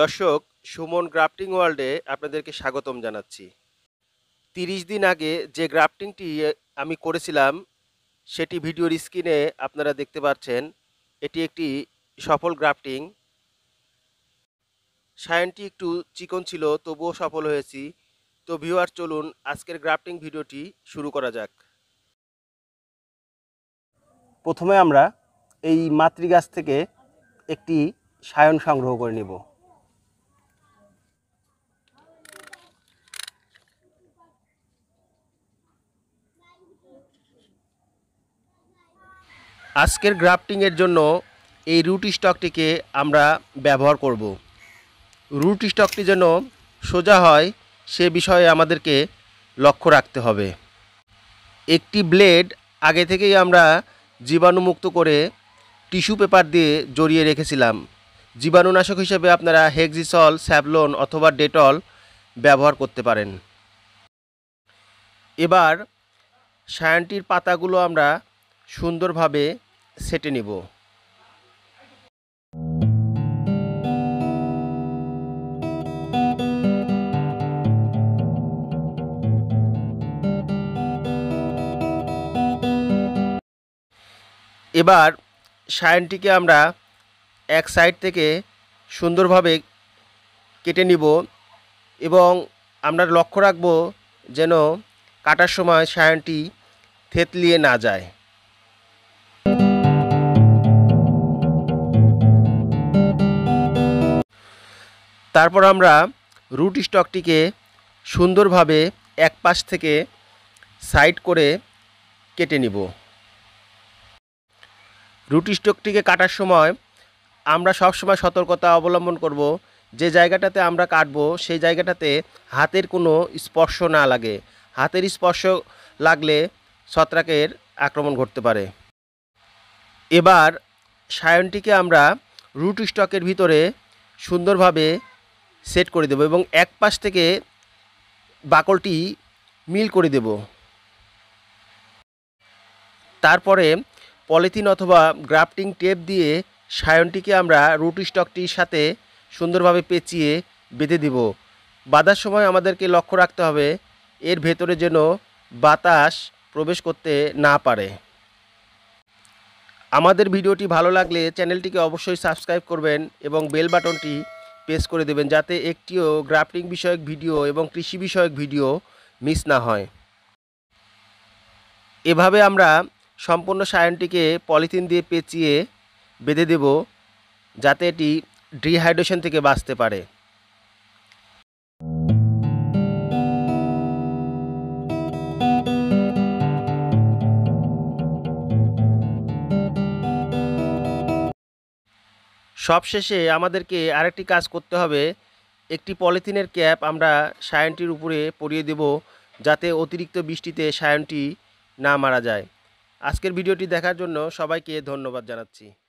দর্শক সুমন গ্রাফটিং ওয়ার্ল্ডে আপনাদেরকে স্বাগতম জানাচ্ছি তিরিশ দিন আগে যে গ্রাফটিংটি আমি করেছিলাম সেটি ভিডিওর স্ক্রিনে আপনারা দেখতে পাচ্ছেন এটি একটি সফল গ্রাফটিং সায়নটি একটু চিকন ছিল তবুও সফল হয়েছি তো ভিউয়ার চলুন আজকের গ্রাফটিং ভিডিওটি শুরু করা যাক প্রথমে আমরা এই মাতৃগাছ থেকে একটি সায়ন সংগ্রহ করে নেব আজকের গ্রাফটিংয়ের জন্য এই রুট স্টকটিকে আমরা ব্যবহার করব রুট স্টকটি যেন সোজা হয় সে বিষয়ে আমাদেরকে লক্ষ্য রাখতে হবে একটি ব্লেড আগে থেকেই আমরা জীবাণুমুক্ত করে টিস্যু পেপার দিয়ে জড়িয়ে রেখেছিলাম জীবাণুনাশক হিসেবে আপনারা হেক্সিসল স্যাভলোন অথবা ডেটল ব্যবহার করতে পারেন এবার সায়ানটির পাতাগুলো আমরা সুন্দরভাবে সেটে নেব এবার সায়নটিকে আমরা এক সাইড থেকে সুন্দরভাবে কেটে নিব এবং আমরা লক্ষ্য রাখব যেন কাটার সময় সায়নটি থেতলিয়ে না যায় তারপর আমরা রুট স্টকটিকে সুন্দরভাবে এক পাশ থেকে সাইড করে কেটে নিব রুট স্টকটিকে কাটার সময় আমরা সবসময় সতর্কতা অবলম্বন করব যে জায়গাটাতে আমরা কাটবো সেই জায়গাটাতে হাতের কোনো স্পর্শ না লাগে হাতের স্পর্শ লাগলে ছত্রাকের আক্রমণ ঘটতে পারে এবার সায়নটিকে আমরা রুট স্টকের ভিতরে সুন্দরভাবে সেট করে দেব এবং এক পাশ থেকে বাকলটি মিল করে দেব তারপরে পলিথিন অথবা গ্রাফটিং টেপ দিয়ে সায়নটিকে আমরা রুট স্টকটির সাথে সুন্দরভাবে পেঁচিয়ে বেঁধে দেব বাঁধার সময় আমাদেরকে লক্ষ্য রাখতে হবে এর ভেতরে যেন বাতাস প্রবেশ করতে না পারে আমাদের ভিডিওটি ভালো লাগলে চ্যানেলটিকে অবশ্যই সাবস্ক্রাইব করবেন এবং বেল বাটনটি পেস করে দেবেন যাতে একটিও গ্রাফটিং বিষয়ক ভিডিও এবং কৃষি বিষয়ক ভিডিও মিস না হয় এভাবে আমরা সম্পূর্ণ সায়নটিকে পলিথিন দিয়ে পেঁচিয়ে বেঁধে দেব যাতে এটি ডিহাইড্রেশন থেকে বাঁচতে পারে সবশেষে আমাদেরকে আরেকটি কাজ করতে হবে একটি পলিথিনের ক্যাপ আমরা সায়নটির উপরে পরিয়ে দেব যাতে অতিরিক্ত বৃষ্টিতে সায়নটি না মারা যায় আজকের ভিডিওটি দেখার জন্য সবাইকে ধন্যবাদ জানাচ্ছি